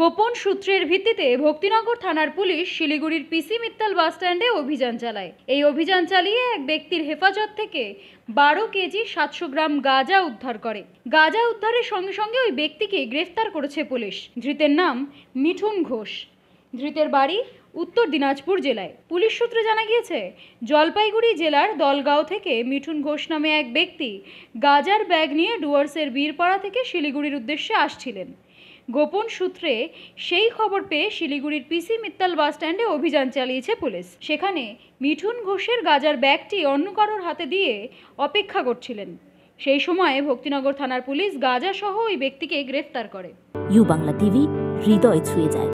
গোপন সূত্রের ভিত্তিতে ভক্তিনগর থানার পুলিশ শিলিগুড়ির পিসি মিত্তাল বাসস্ট্যান্ডে অভিযান চালায় এই অভিযান চালিয়ে এক ব্যক্তির হেফাজত থেকে বারো কেজি সাতশো গ্রাম গাঁজা উদ্ধার করে গাঁজা উদ্ধারের সঙ্গে সঙ্গে ওই ব্যক্তিকে গ্রেফতার করেছে পুলিশ ধৃতের নাম মিঠুন ঘোষ ধৃতের বাড়ি উত্তর দিনাজপুর জেলায় পুলিশ সূত্রে জানা গিয়েছে জলপাইগুড়ি জেলার দলগাঁও থেকে মিঠুন ঘোষ নামে এক ব্যক্তি গাজার ব্যাগ নিয়ে ডুয়ার্সের বীরপাড়া থেকে শিলিগুড়ির উদ্দেশ্যে আসছিলেন গোপন সূত্রে সেই খবর পেয়ে শিলিগুড়ির পিসি মিত্তাল বাসস্ট্যান্ডে অভিযান চালিয়েছে পুলিশ সেখানে মিঠুন ঘোষের গাজার ব্যাগটি অন্য কারোর হাতে দিয়ে অপেক্ষা করছিলেন সেই সময়ে ভক্তিনগর থানার পুলিশ গাজা সহ ওই ব্যক্তিকে গ্রেফতার করে ইউ বাংলা টিভি হৃদয় ছুঁয়ে যায়